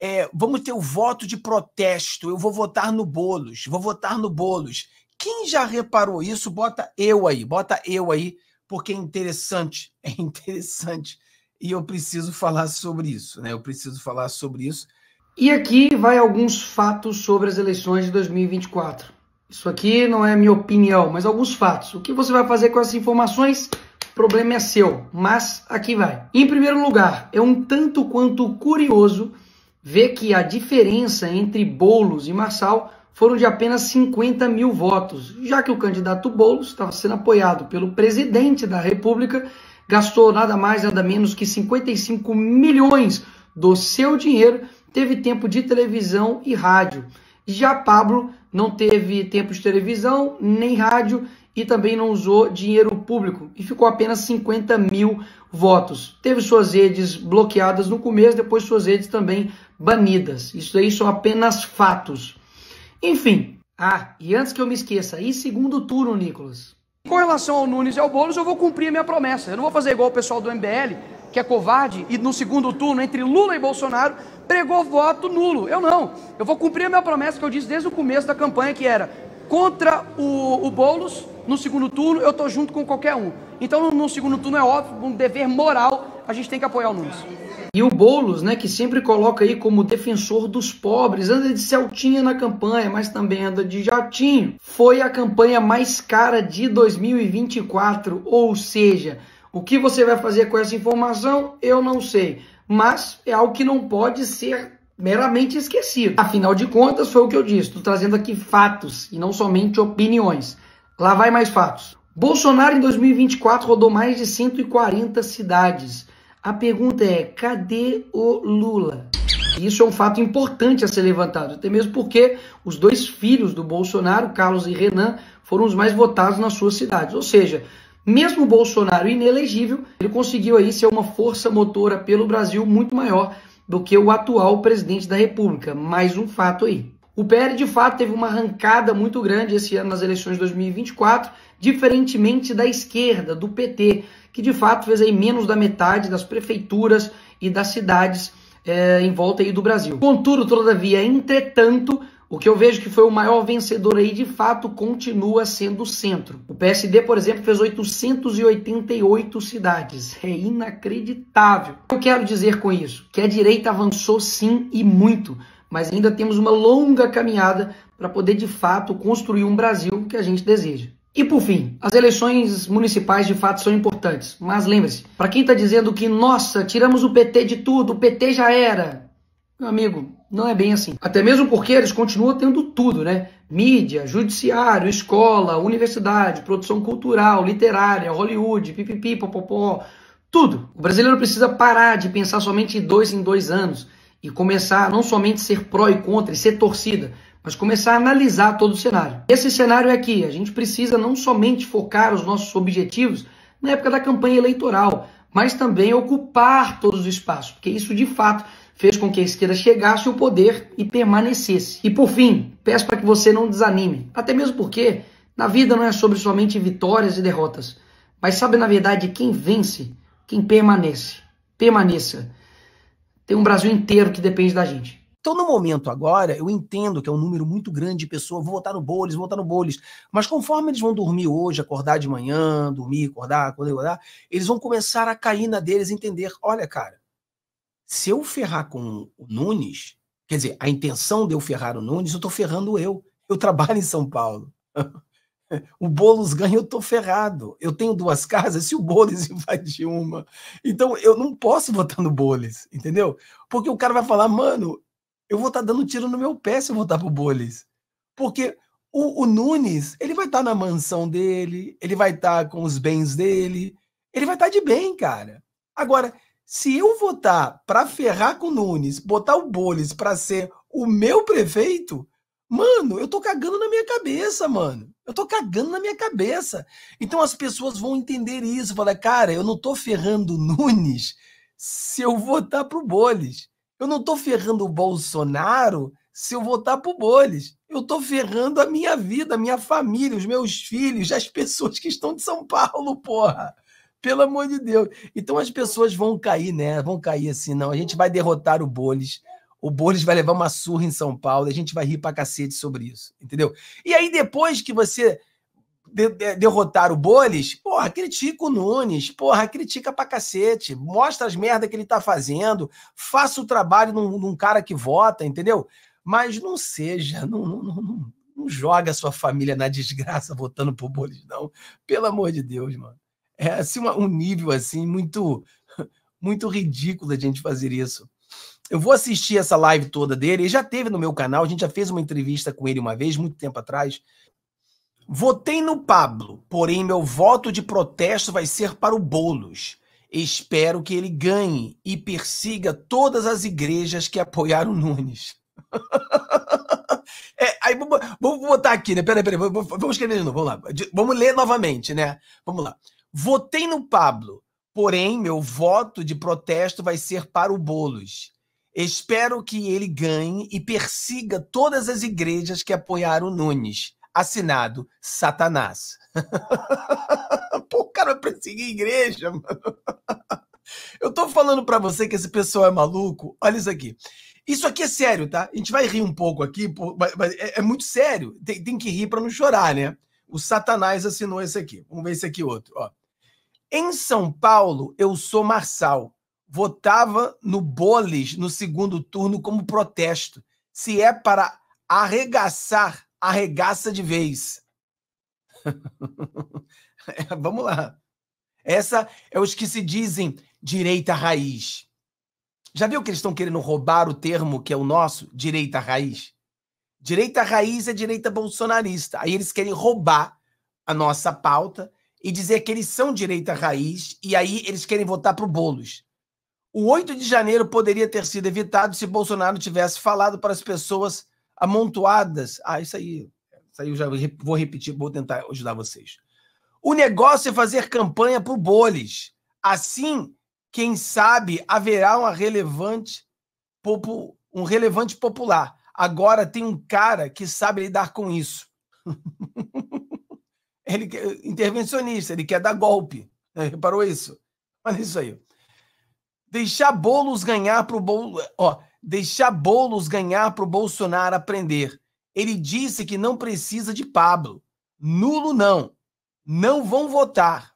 é, vamos ter o voto de protesto. Eu vou votar no Bolos, vou votar no Bolos. Quem já reparou isso, bota eu aí, bota eu aí, porque é interessante, é interessante. E eu preciso falar sobre isso, né? Eu preciso falar sobre isso. E aqui vai alguns fatos sobre as eleições de 2024. Isso aqui não é minha opinião, mas alguns fatos. O que você vai fazer com essas informações? O problema é seu, mas aqui vai. Em primeiro lugar, é um tanto quanto curioso vê que a diferença entre Bolos e Marçal foram de apenas 50 mil votos, já que o candidato Bolos estava sendo apoiado pelo presidente da República, gastou nada mais, nada menos que 55 milhões do seu dinheiro, teve tempo de televisão e rádio. Já Pablo não teve tempo de televisão nem rádio e também não usou dinheiro público e ficou apenas 50 mil votos. Teve suas redes bloqueadas no começo, depois suas redes também banidas. Isso aí são apenas fatos. Enfim. Ah, e antes que eu me esqueça, e segundo turno, Nicolas? Com relação ao Nunes e ao Boulos, eu vou cumprir a minha promessa. Eu não vou fazer igual o pessoal do MBL, que é covarde, e no segundo turno, entre Lula e Bolsonaro, pregou voto nulo. Eu não. Eu vou cumprir a minha promessa que eu disse desde o começo da campanha, que era contra o, o Boulos, no segundo turno, eu estou junto com qualquer um. Então, no, no segundo turno, é óbvio, um dever moral, a gente tem que apoiar o Nunes. E o Boulos, né, que sempre coloca aí como defensor dos pobres, anda de Celtinha na campanha, mas também anda de Jatinho, foi a campanha mais cara de 2024. Ou seja, o que você vai fazer com essa informação, eu não sei. Mas é algo que não pode ser meramente esquecido. Afinal de contas, foi o que eu disse, estou trazendo aqui fatos e não somente opiniões. Lá vai mais fatos. Bolsonaro em 2024 rodou mais de 140 cidades. A pergunta é: cadê o Lula? Isso é um fato importante a ser levantado, até mesmo porque os dois filhos do Bolsonaro, Carlos e Renan, foram os mais votados nas suas cidades. Ou seja, mesmo o Bolsonaro inelegível, ele conseguiu aí ser uma força motora pelo Brasil muito maior do que o atual presidente da República. Mais um fato aí. O PL de fato teve uma arrancada muito grande esse ano nas eleições de 2024, diferentemente da esquerda, do PT que de fato fez aí menos da metade das prefeituras e das cidades é, em volta aí do Brasil. Contudo, todavia, entretanto, o que eu vejo que foi o maior vencedor aí, de fato, continua sendo o centro. O PSD, por exemplo, fez 888 cidades. É inacreditável. O que eu quero dizer com isso? Que a direita avançou sim e muito, mas ainda temos uma longa caminhada para poder, de fato, construir um Brasil que a gente deseja. E por fim, as eleições municipais de fato são importantes, mas lembre-se, para quem está dizendo que, nossa, tiramos o PT de tudo, o PT já era, meu amigo, não é bem assim. Até mesmo porque eles continuam tendo tudo, né? Mídia, judiciário, escola, universidade, produção cultural, literária, Hollywood, pipipi, popopó, tudo. O brasileiro precisa parar de pensar somente dois em dois anos e começar não somente ser pró e contra e ser torcida, mas começar a analisar todo o cenário. Esse cenário é que a gente precisa não somente focar os nossos objetivos na época da campanha eleitoral, mas também ocupar todos os espaços, porque isso de fato fez com que a esquerda chegasse ao poder e permanecesse. E por fim, peço para que você não desanime, até mesmo porque na vida não é sobre somente vitórias e derrotas, mas sabe na verdade quem vence, quem permanece. Permaneça. Tem um Brasil inteiro que depende da gente. Então, no momento agora, eu entendo que é um número muito grande de pessoas, vou votar no Boles, vou votar no Boles, mas conforme eles vão dormir hoje, acordar de manhã, dormir, acordar, acordar, acordar, eles vão começar a cair na deles e entender, olha, cara, se eu ferrar com o Nunes, quer dizer, a intenção de eu ferrar o Nunes, eu estou ferrando eu. Eu trabalho em São Paulo. O Boulos ganha, eu estou ferrado. Eu tenho duas casas, se o Boulos invadir uma. Então, eu não posso votar no Boulos, entendeu? Porque o cara vai falar, mano, eu vou estar tá dando tiro no meu pé se eu voltar pro Bolis. Porque o, o, Nunes, ele vai estar tá na mansão dele, ele vai estar tá com os bens dele, ele vai estar tá de bem, cara. Agora, se eu votar para ferrar com o Nunes, botar o Bolis para ser o meu prefeito, mano, eu tô cagando na minha cabeça, mano. Eu tô cagando na minha cabeça. Então as pessoas vão entender isso, falar, cara, eu não tô ferrando o Nunes se eu votar pro Bolis. Eu não estou ferrando o Bolsonaro se eu votar pro Boles. Eu estou ferrando a minha vida, a minha família, os meus filhos, as pessoas que estão de São Paulo, porra. Pelo amor de Deus. Então as pessoas vão cair, né? Vão cair assim, não. A gente vai derrotar o Boles. O Boles vai levar uma surra em São Paulo, a gente vai rir pra cacete sobre isso, entendeu? E aí, depois que você de, de, derrotar o Boles, porra, critica o Nunes, porra, critica pra cacete, mostra as merda que ele tá fazendo, faça o trabalho num, num cara que vota, entendeu? Mas não seja, não, não, não, não joga a sua família na desgraça votando pro Boles, não. Pelo amor de Deus, mano. É assim, uma, um nível assim, muito, muito ridículo a gente fazer isso. Eu vou assistir essa live toda dele. Ele já teve no meu canal, a gente já fez uma entrevista com ele uma vez, muito tempo atrás. Votei no Pablo, porém meu voto de protesto vai ser para o Bolos. Espero que ele ganhe e persiga todas as igrejas que apoiaram Nunes. é, aí vamos, vamos, botar aqui, né? Peraí, peraí, vamos, vamos escrever de novo, vamos lá. Vamos ler novamente, né? Vamos lá. Votei no Pablo, porém meu voto de protesto vai ser para o Bolos. Espero que ele ganhe e persiga todas as igrejas que apoiaram Nunes assinado Satanás. Pô, o cara vai perseguir a igreja, mano. Eu tô falando para você que esse pessoal é maluco. Olha isso aqui. Isso aqui é sério, tá? A gente vai rir um pouco aqui, mas é, é, muito sério. Tem, tem que rir para não chorar, né? O Satanás assinou esse aqui. Vamos ver esse aqui outro. Ó. Em São Paulo, eu sou Marçal. Votava no Boles no segundo turno como protesto. Se é para arregaçar arregaça de vez. Vamos lá. Essa é os que se dizem direita raiz. Já viu que eles estão querendo roubar o termo que é o nosso, direita raiz? Direita raiz é direita bolsonarista. Aí eles querem roubar a nossa pauta e dizer que eles são direita raiz e aí eles querem votar para o Boulos. O 8 de janeiro poderia ter sido evitado se Bolsonaro tivesse falado para as pessoas amontoadas. Ah, isso aí, isso aí eu já vou repetir, vou tentar ajudar vocês. O negócio é fazer campanha para o Boles. Assim, quem sabe haverá uma relevante, um relevante popular. Agora tem um cara que sabe lidar com isso. ele intervencionista, ele quer dar golpe. Né? Reparou isso? Olha isso aí. Deixar bolos ganhar para o bolo. Ó, deixar Boulos ganhar para o Bolsonaro aprender. Ele disse que não precisa de Pablo. Nulo não. Não vão votar.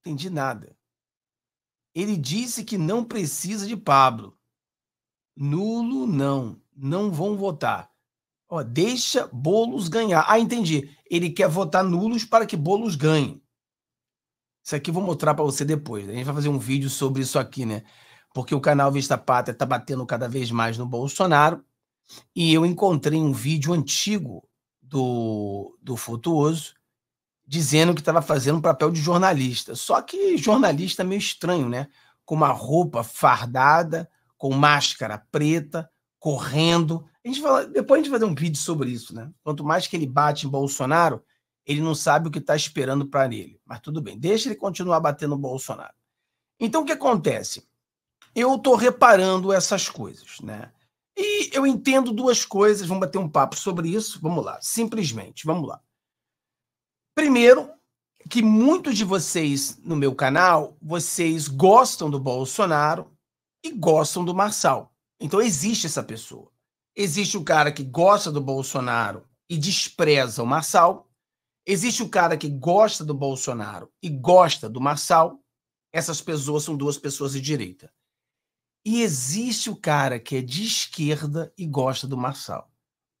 Entendi nada. Ele disse que não precisa de Pablo. Nulo não. Não vão votar. Ó, deixa Bolos ganhar. Ah, entendi. Ele quer votar nulos para que Bolos ganhe. Isso aqui eu vou mostrar para você depois. Né? A gente vai fazer um vídeo sobre isso aqui, né? porque o canal Vista Pátria está batendo cada vez mais no Bolsonaro, e eu encontrei um vídeo antigo do, do Futuoso dizendo que estava fazendo um papel de jornalista. Só que jornalista meio estranho, né? Com uma roupa fardada, com máscara preta, correndo. A gente fala, depois a gente vai fazer um vídeo sobre isso, né? Quanto mais que ele bate em Bolsonaro, ele não sabe o que está esperando para ele. Mas tudo bem, deixa ele continuar batendo no Bolsonaro. Então o que acontece? eu estou reparando essas coisas, né? E eu entendo duas coisas, vamos bater um papo sobre isso. Vamos lá, simplesmente, vamos lá. Primeiro, que muitos de vocês no meu canal, vocês gostam do Bolsonaro e gostam do Marçal. Então existe essa pessoa. Existe o cara que gosta do Bolsonaro e despreza o Marçal. Existe o cara que gosta do Bolsonaro e gosta do Marçal. Essas pessoas são duas pessoas de direita. E existe o cara que é de esquerda e gosta do Marçal.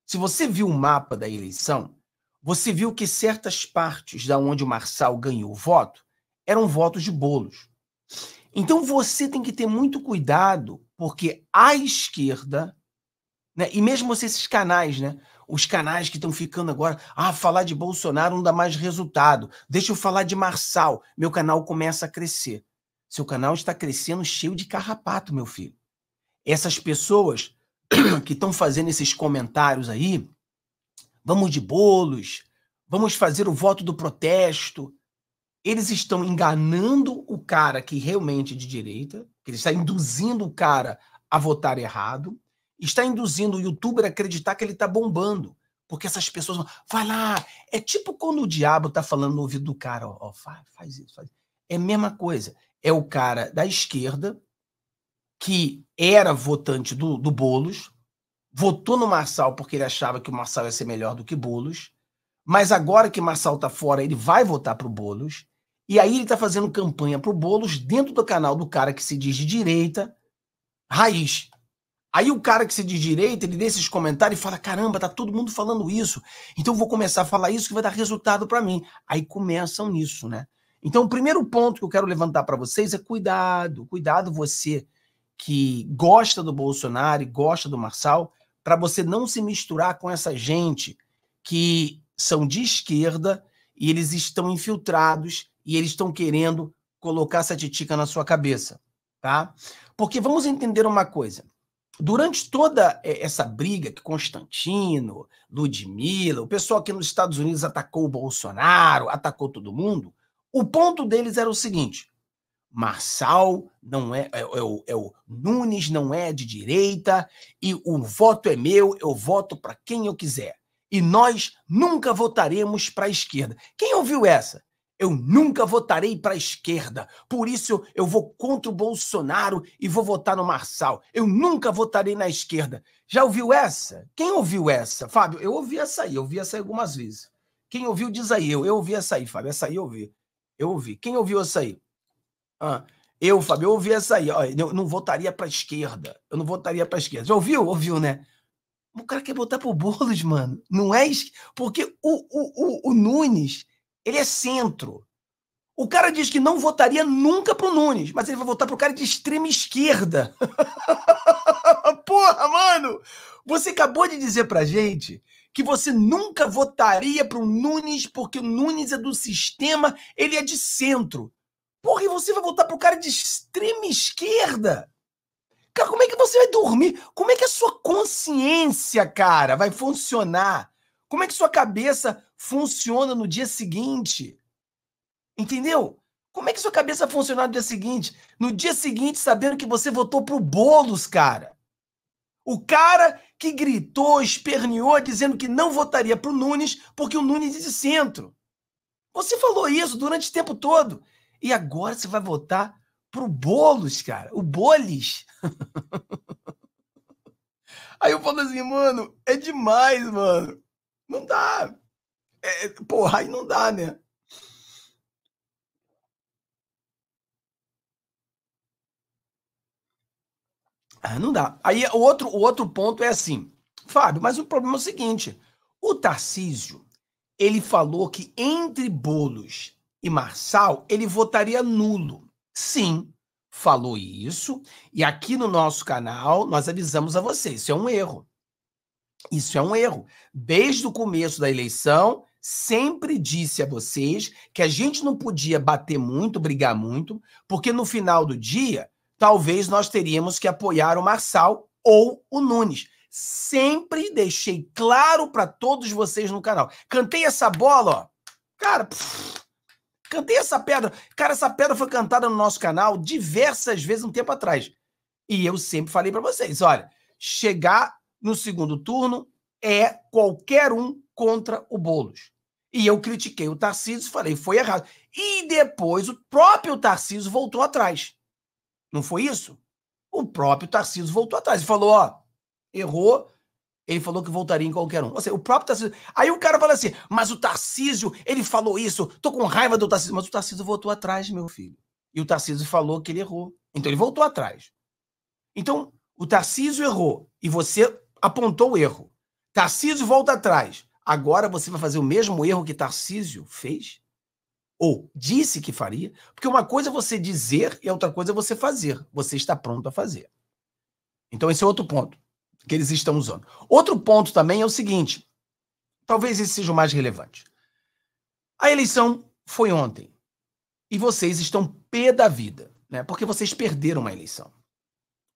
Se você viu o mapa da eleição, você viu que certas partes da onde o Marçal ganhou voto eram votos de bolos. Então você tem que ter muito cuidado, porque a esquerda, né, e mesmo esses canais, né, os canais que estão ficando agora, ah, falar de Bolsonaro não dá mais resultado, deixa eu falar de Marçal, meu canal começa a crescer. Seu canal está crescendo cheio de carrapato, meu filho. Essas pessoas que estão fazendo esses comentários aí, vamos de bolos, vamos fazer o voto do protesto. Eles estão enganando o cara que realmente é de direita, que ele está induzindo o cara a votar errado, está induzindo o youtuber a acreditar que ele está bombando. Porque essas pessoas vão, vai lá, é tipo quando o diabo está falando no ouvido do cara, ó, ó faz, faz, isso, faz isso. É a mesma coisa é o cara da esquerda que era votante do, do Bolos, votou no Marçal porque ele achava que o Marçal ia ser melhor do que Bolos, mas agora que Marçal tá fora, ele vai votar pro Bolos. E aí ele tá fazendo campanha pro Bolos dentro do canal do cara que se diz de direita, raiz. Aí o cara que se diz de direita, ele desses comentários e fala: caramba, tá todo mundo falando isso. Então eu vou começar a falar isso que vai dar resultado para mim. Aí começam nisso, né? Então, o primeiro ponto que eu quero levantar para vocês é cuidado, cuidado você que gosta do Bolsonaro e gosta do Marçal, para você não se misturar com essa gente que são de esquerda e eles estão infiltrados e eles estão querendo colocar essa titica na sua cabeça, tá? Porque vamos entender uma coisa. Durante toda essa briga que Constantino, Ludmilla, o pessoal aqui nos Estados Unidos atacou o Bolsonaro, atacou todo mundo, o ponto deles era o seguinte: Marçal não é, é, é, o, é, o, Nunes não é de direita e o voto é meu, eu voto para quem eu quiser. E nós nunca votaremos para a esquerda. Quem ouviu essa? Eu nunca votarei para a esquerda. Por isso eu vou contra o Bolsonaro e vou votar no Marçal. Eu nunca votarei na esquerda. Já ouviu essa? Quem ouviu essa? Fábio, eu ouvi essa aí, eu ouvi essa aí algumas vezes. Quem ouviu diz aí, eu, eu ouvi essa aí, Fábio, essa aí eu ouvi. Eu ouvi. Quem ouviu essa aí? Ah, eu, Fábio, eu ouvi essa aí. Eu não votaria para a esquerda. Eu não votaria para a esquerda. Já ouviu? Ouviu, né? O cara quer botar pro Boulos, mano. Não é. Porque o, o, o, o Nunes, ele é centro. O cara diz que não votaria nunca pro Nunes, mas ele vai votar pro cara de extrema esquerda. Porra, mano! Você acabou de dizer pra gente que você nunca votaria para o Nunes, porque o Nunes é do sistema, ele é de centro. Porra, e você vai votar para o cara de extrema esquerda? Cara, como é que você vai dormir? Como é que a sua consciência, cara, vai funcionar? Como é que sua cabeça funciona no dia seguinte? Entendeu? Como é que sua cabeça vai funcionar no dia seguinte? No dia seguinte, sabendo que você votou pro Boulos, cara. O cara que gritou, esperneou, dizendo que não votaria para o Nunes porque o Nunes é de centro. Você falou isso durante o tempo todo. E agora você vai votar pro Bolos, cara. O Bolis. Aí eu falo assim, mano, é demais, mano. Não dá. É, porra, aí não dá, né? Ah, não dá. Aí o outro, o outro ponto é assim, Fábio, mas o problema é o seguinte: o Tarcísio ele falou que entre Bolos e Marçal ele votaria nulo. Sim, falou isso, e aqui no nosso canal nós avisamos a vocês. isso é um erro. Isso é um erro. Desde o começo da eleição, sempre disse a vocês que a gente não podia bater muito, brigar muito, porque no final do dia talvez nós teríamos que apoiar o Marçal ou o Nunes. Sempre deixei claro para todos vocês no canal. Cantei essa bola, ó. Cara, pff, cantei essa pedra. Cara, essa pedra foi cantada no nosso canal diversas vezes um tempo atrás. E eu sempre falei para vocês, olha, chegar no segundo turno é qualquer um contra o Bolos. E eu critiquei o Tarcísio, falei, foi errado. E depois o próprio Tarcísio voltou atrás. Não foi isso? O próprio Tarcísio voltou atrás e falou: ó, errou. Ele falou que voltaria em qualquer um. Ou seja, o próprio Tarcísio. Aí o cara fala assim: mas o Tarcísio, ele falou isso, tô com raiva do Tarcísio. Mas o Tarcísio voltou atrás, meu filho. E o Tarcísio falou que ele errou. Então ele voltou atrás. Então, o Tarcísio errou e você apontou o erro. Tarcísio volta atrás. Agora você vai fazer o mesmo erro que Tarcísio fez? ou disse que faria, porque uma coisa é você dizer e outra coisa é você fazer. Você está pronto a fazer. Então, esse é outro ponto que eles estão usando. Outro ponto também é o seguinte: talvez esse seja o mais relevante. A eleição foi ontem e vocês estão pé da vida, né? Porque vocês perderam uma eleição.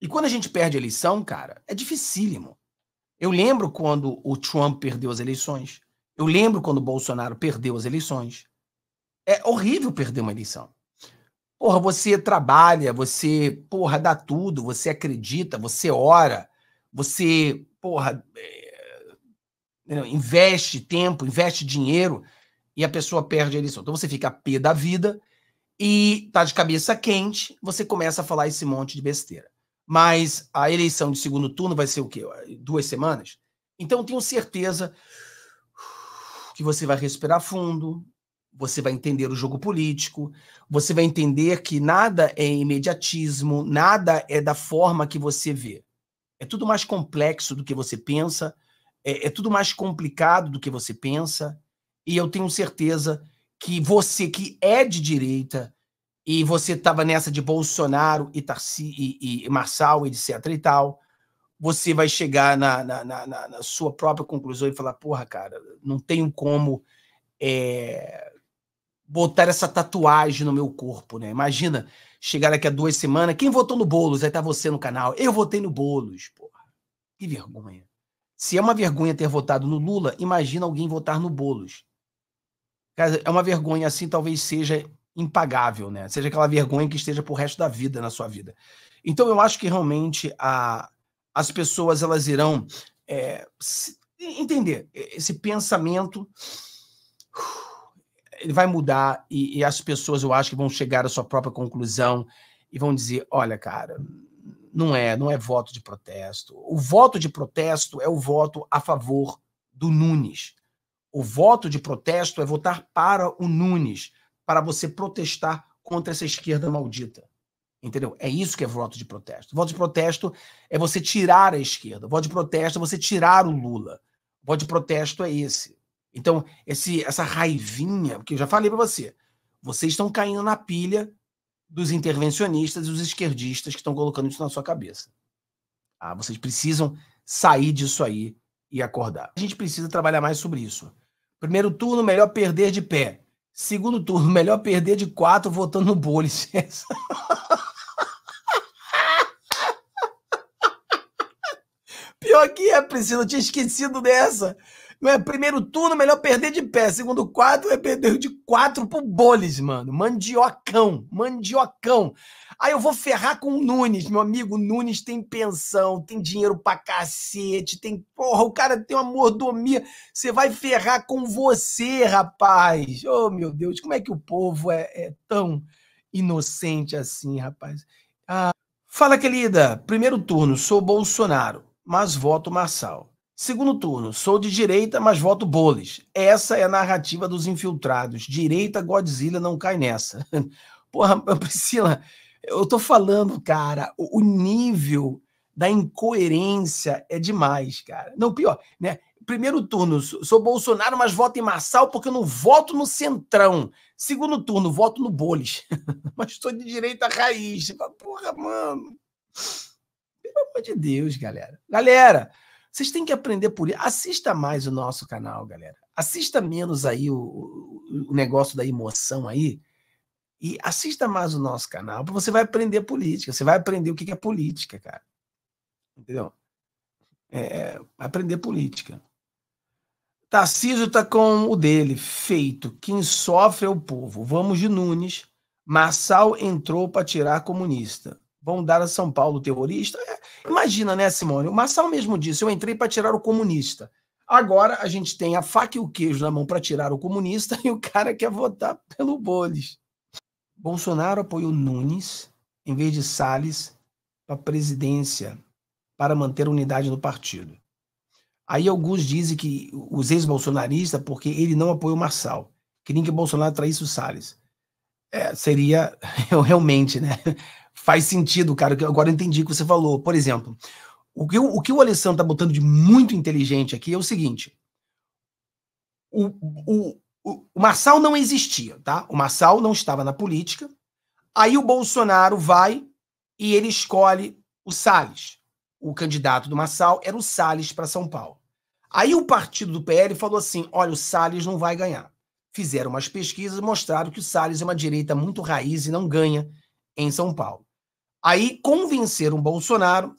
E quando a gente perde a eleição, cara, é dificílimo. Eu lembro quando o Trump perdeu as eleições. Eu lembro quando o Bolsonaro perdeu as eleições. É horrível perder uma eleição. Porra, você trabalha, você, porra, dá tudo, você acredita, você ora, você, porra, é, né, investe tempo, investe dinheiro e a pessoa perde a eleição. Então você fica a pé da vida e tá de cabeça quente, você começa a falar esse monte de besteira. Mas a eleição de segundo turno vai ser o quê? Duas semanas? Então tenho certeza que você vai respirar fundo, você vai entender o jogo político, você vai entender que nada é imediatismo, nada é da forma que você vê. É tudo mais complexo do que você pensa, é, é tudo mais complicado do que você pensa, e eu tenho certeza que você que é de direita e você estava nessa de Bolsonaro e, Tarci, e, e Marçal, etc e tal, você vai chegar na, na, na, na sua própria conclusão e falar, porra, cara, não tenho como é, botar essa tatuagem no meu corpo, né? Imagina chegar daqui a duas semanas, quem votou no Boulos? Aí tá você no canal. Eu votei no Boulos, porra. Que vergonha. Se é uma vergonha ter votado no Lula, imagina alguém votar no Boulos. Cara, é uma vergonha assim, talvez seja impagável, né? Seja aquela vergonha que esteja pro resto da vida na sua vida. Então eu acho que realmente a, as pessoas elas irão é, se, entender esse pensamento. Uh, ele vai mudar e, e, as pessoas, eu acho, que vão chegar à sua própria conclusão e vão dizer, olha, cara, não é, não é voto de protesto. O voto de protesto é o voto a favor do Nunes. O voto de protesto é votar para o Nunes, para você protestar contra essa esquerda maldita. Entendeu? É isso que é voto de protesto. Voto de protesto é você tirar a esquerda. Voto de protesto é você tirar o Lula. Voto de protesto é esse. Então, esse, essa raivinha, que eu já falei para você, vocês estão caindo na pilha dos intervencionistas e dos esquerdistas que estão colocando isso na sua cabeça. Ah, vocês precisam sair disso aí e acordar. A gente precisa trabalhar mais sobre isso. Primeiro turno, melhor perder de pé. Segundo turno, melhor perder de quatro votando no bolso. Pior que é, Priscila, eu tinha esquecido dessa. É primeiro turno, melhor perder de pé. Segundo quadro, é perder de quatro pro Boles, mano. Mandiocão, mandiocão. Aí eu vou ferrar com o Nunes, meu amigo. Nunes tem pensão, tem dinheiro pra cacete, tem. Porra, o cara tem uma mordomia. Você vai ferrar com você, rapaz. Oh, meu Deus, como é que o povo é, é tão inocente assim, rapaz? Ah. Fala, querida. Primeiro turno, sou Bolsonaro, mas voto Marçal. Segundo turno, sou de direita, mas voto Boles. Essa é a narrativa dos infiltrados. Direita Godzilla não cai nessa. Porra, Priscila, eu tô falando, cara, o nível da incoerência é demais, cara. Não, pior, né? Primeiro turno, sou Bolsonaro, mas voto em Marçal porque eu não voto no Centrão. Segundo turno, voto no Boles. mas estou de direita raiz. Porra, mano. Pelo amor de Deus, galera. Galera, vocês têm que aprender por isso. Assista mais o nosso canal, galera. Assista menos aí o, o negócio da emoção aí. E assista mais o nosso canal, porque você vai aprender política. Você vai aprender o que é política, cara. Entendeu? É, é aprender política. Tarcísio está com o dele, feito. Quem sofre é o povo. Vamos de Nunes. Marçal entrou para tirar comunista vão dar a São Paulo terrorista. É, imagina, né, Simone? O Marçal mesmo disse: eu entrei para tirar o comunista. Agora a gente tem a faca e o queijo na mão para tirar o comunista e o cara quer votar pelo Boles. Bolsonaro apoiou Nunes em vez de Salles para a presidência para manter a unidade no partido. Aí alguns dizem que os ex-bolsonaristas, porque ele não apoiou Marçal, queriam que Bolsonaro traísse o Salles. É, seria realmente, né? faz sentido, cara. Que agora eu entendi o que você falou. Por exemplo, o que o, que o Alessandro tá botando de muito inteligente aqui é o seguinte: o, o, o, o Marçal não existia, tá? O Marçal não estava na política. Aí o Bolsonaro vai e ele escolhe o Salles. O candidato do Marçal era o Salles para São Paulo. Aí o partido do PL falou assim: olha, o Salles não vai ganhar. Fizeram umas pesquisas e mostraram que o Salles é uma direita muito raiz e não ganha em São Paulo. Aí convenceram Bolsonaro.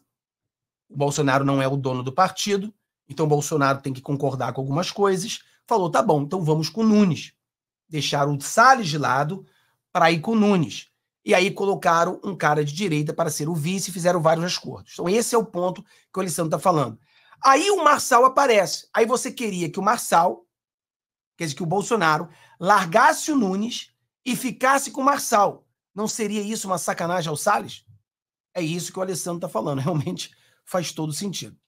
O Bolsonaro não é o dono do partido, então Bolsonaro tem que concordar com algumas coisas. Falou: tá bom, então vamos com Nunes. Deixaram o Salles de lado para ir com Nunes. E aí colocaram um cara de direita para ser o vice e fizeram vários acordos. Então, esse é o ponto que o Alessandro está falando. Aí o Marçal aparece. Aí você queria que o Marçal, quer dizer, que o Bolsonaro, largasse o Nunes e ficasse com o Marçal. Não seria isso uma sacanagem ao Salles? É isso que o Alessandro está falando, realmente faz todo sentido.